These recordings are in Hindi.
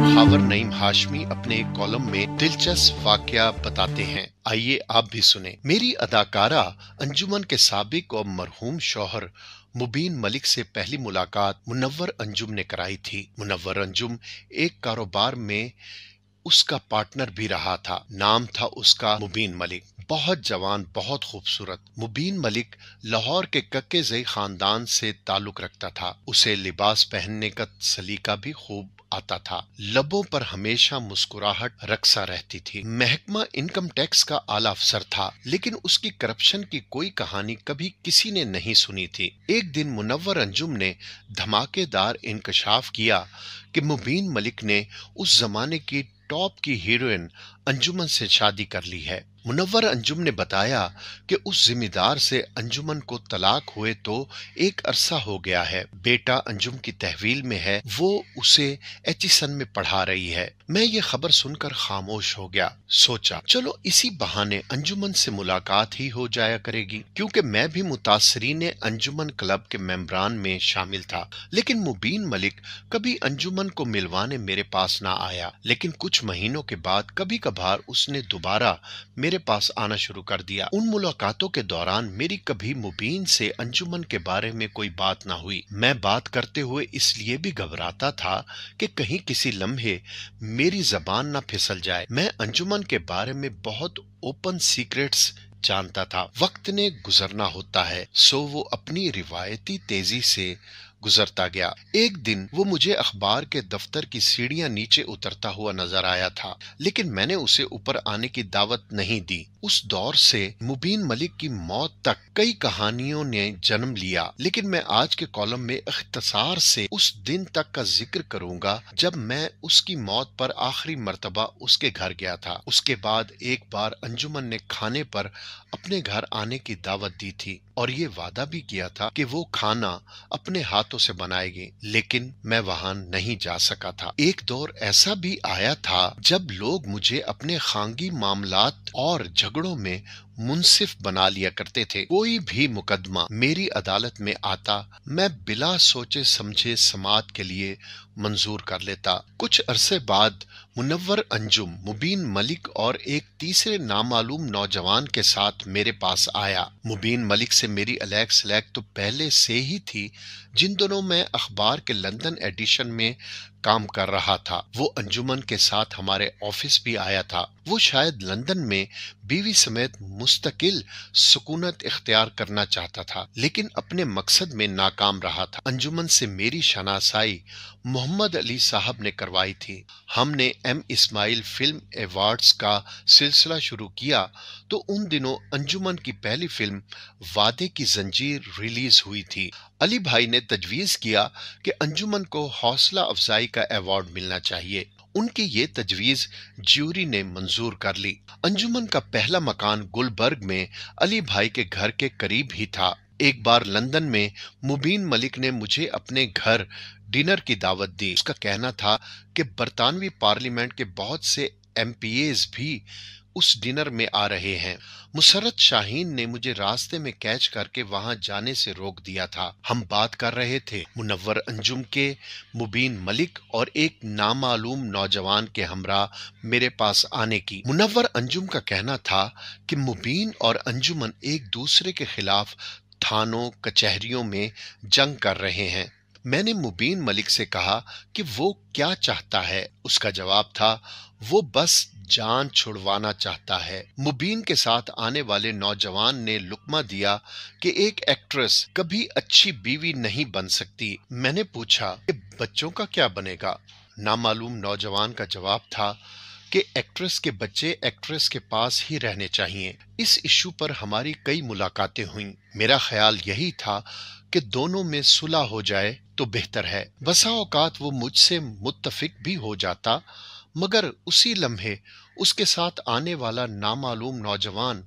हावर नईम हाशमी अपने कॉलम में दिलचस्प वाक्य बताते हैं आइए आप भी सुने मेरी अदाकारा अंजुमन के सबक और मरहूम शोहर मुबीन मलिक से पहली मुलाकात मुनव्वर अंजुम ने कराई थी मुनव्वर अंजुम एक कारोबार में उसका पार्टनर भी रहा था नाम था उसका मुबीन मलिक बहुत जवान बहुत खूबसूरत मुबीन मलिक लाहौर के कक्केजई खानदान से ताल्लुक रखता था उसे लिबास पहनने का सलीका भी खूब आता था लबों पर हमेशा मुस्कुराहट रक्सा रहती थी महकमा इनकम टैक्स का आला अफसर था लेकिन उसकी करप्शन की कोई कहानी कभी किसी ने नहीं सुनी थी एक दिन मुनवर अंजुम ने धमाकेदार इंकशाफ किया कि मुबीन मलिक ने उस जमाने की टॉप की हीरोइन अंजुमन से शादी कर ली है मुनव्वर अंजुम ने बताया कि उस जिम्मेदार से अंजुमन को तलाक हुए तो एक अरसा हो गया है बेटा अंजुम की तहवील में है वो उसे एचिसन में पढ़ा रही है मैं ये खबर सुनकर खामोश हो गया सोचा चलो इसी बहाने अंजुमन से मुलाकात ही हो जाया करेगी क्योंकि मैं भी मुतासरीन अंजुमन क्लब के मेम्बरान में शामिल था लेकिन मुबीन मलिक कभी अंजुमन को मिलवाने मेरे पास ना आया लेकिन कुछ महीनों के बाद कभी कभी बार उसने दोबारा मेरे पास आना शुरू कर दिया उन मुलाकातों के दौरान मेरी कभी मुबीन से अंजुमन के बारे में कोई बात ना हुई मैं बात करते हुए इसलिए भी घबराता था कि कहीं किसी लम्हे मेरी जबान ना फिसल जाए मैं अंजुमन के बारे में बहुत ओपन सीक्रेट्स जानता था वक्त ने गुजरना होता है सो वो अपनी रिवायती तेजी से गुजरता गया एक दिन वो मुझे अखबार के दफ्तर की सीढ़ियां नीचे उतरता हुआ नजर आया था लेकिन मैंने उसे ऊपर आने की दावत नहीं दी उस दौर से मुबीन मलिक की मौत तक कई कहानियों ने जन्म लिया लेकिन मैं आज के कॉलम में अख्तसार से उस दिन तक का जिक्र करूंगा जब मैं उसकी मौत पर आखिरी मरतबा उसके घर गया था उसके बाद एक बार अंजुमन ने खाने पर अपने घर आने की दावत दी थी और ये वादा भी किया था कि वो खाना अपने हाथ हाथों से बनाए गए लेकिन मैं वहां नहीं जा सका था एक दौर ऐसा भी आया था जब लोग मुझे अपने खांगी मामला और झगड़ों में मुनसिफ बना लिया करते थे कोई भी मुकदमा मेरी अदालत में आता मैं बिला सोचे समझे समात के लिए मंजूर कर लेता कुछ अरसे बाद मुनवर अंजुम मुबीन मलिक और एक तीसरे नामालूम नौजवान के साथ मेरे पास आया मुबीन मलिक से मेरी अलैक सलैक तो पहले से ही थी जिन दोनों मैं अखबार के लंदन एडिशन में काम कर रहा था वो अंजुमन के साथ हमारे ऑफिस भी आया था वो शायद लंदन में बीवी समेत मुस्तकिल सुकूनत इख्तियार करना चाहता था लेकिन अपने मकसद में नाकाम रहा था अंजुमन से मेरी शनासाई मोहम्मद अली साहब ने करवाई थी हमने एम इस्माइल फिल्म अवार्ड्स का सिलसिला शुरू किया तो उन दिनों अंजुमन की पहली फिल्म वादे की जंजीर रिलीज हुई थी अली भाई ने तजवीज़ किया कि अंजुमन को हौसला अफजाई का अवार्ड मिलना चाहिए उनकी ये तजवीज ज्यूरी ने मंजूर कर ली अंजुमन का पहला मकान गुलबर्ग में अली भाई के घर के करीब ही था एक बार लंदन में मुबीन मलिक ने मुझे अपने घर डिनर की दावत दी उसका कहना था कि बरतानवी पार्लियामेंट के बहुत से एम भी उस डिनर में आ रहे हैं मुसरत शाहीन ने मुझे रास्ते में कैच करके वहां जाने से रोक दिया था हम बात कर रहे थे मुनवर अंजुम के मुबीन मलिक और एक नामालूम नौजवान के हमरा मेरे पास आने की मुनवर अंजुम का कहना था कि मुबीन और अंजुमन एक दूसरे के खिलाफ थानों कचहरियों में जंग कर रहे हैं मैंने मुबीन मलिक से कहा कि वो क्या चाहता है उसका जवाब था वो बस जान छुड़वाना चाहता है मुबीन के साथ आने वाले नौजवान ने लुकमा दिया कि एक एक्ट्रेस कभी अच्छी बीवी नहीं बन सकती मैंने पूछा कि बच्चों का क्या बनेगा नामालूम नौजवान का जवाब था कि एक्ट्रेस के बच्चे एक्ट्रेस के पास ही रहने चाहिए इस इशू पर हमारी कई मुलाकातें हुईं मेरा ख्याल यही था कि दोनों में सुलह हो जाए तो बेहतर है बसा औकात वो मुझसे मुत्तफिक भी हो जाता मगर उसी लम्हे उसके साथ आने वाला नामालूम नौजवान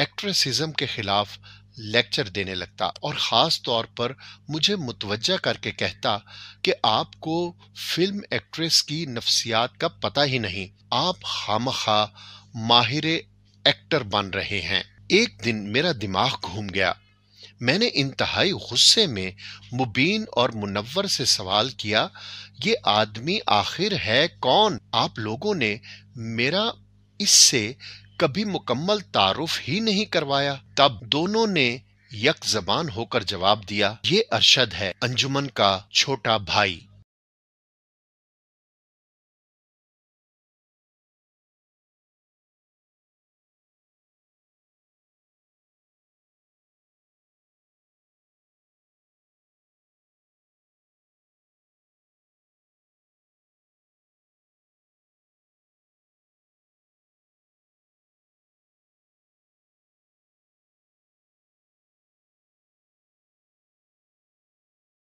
एक्ट्रेसिज्म के खिलाफ लेक्चर देने लगता और ख़ास तौर पर मुझे मुतवजह करके कहता कि आपको फिल्म एक्ट्रेस की नफ्सियात का पता ही नहीं आप खाम खा माहिर एक्टर बन रहे हैं एक दिन मेरा दिमाग घूम गया मैंने इंतहाई गुस्से में मुबीन और मुनवर से सवाल किया ये आदमी आखिर है कौन आप लोगों ने मेरा इससे कभी मुकम्मल तारुफ ही नहीं करवाया तब दोनों ने यक जबान होकर जवाब दिया ये अरशद है अंजुमन का छोटा भाई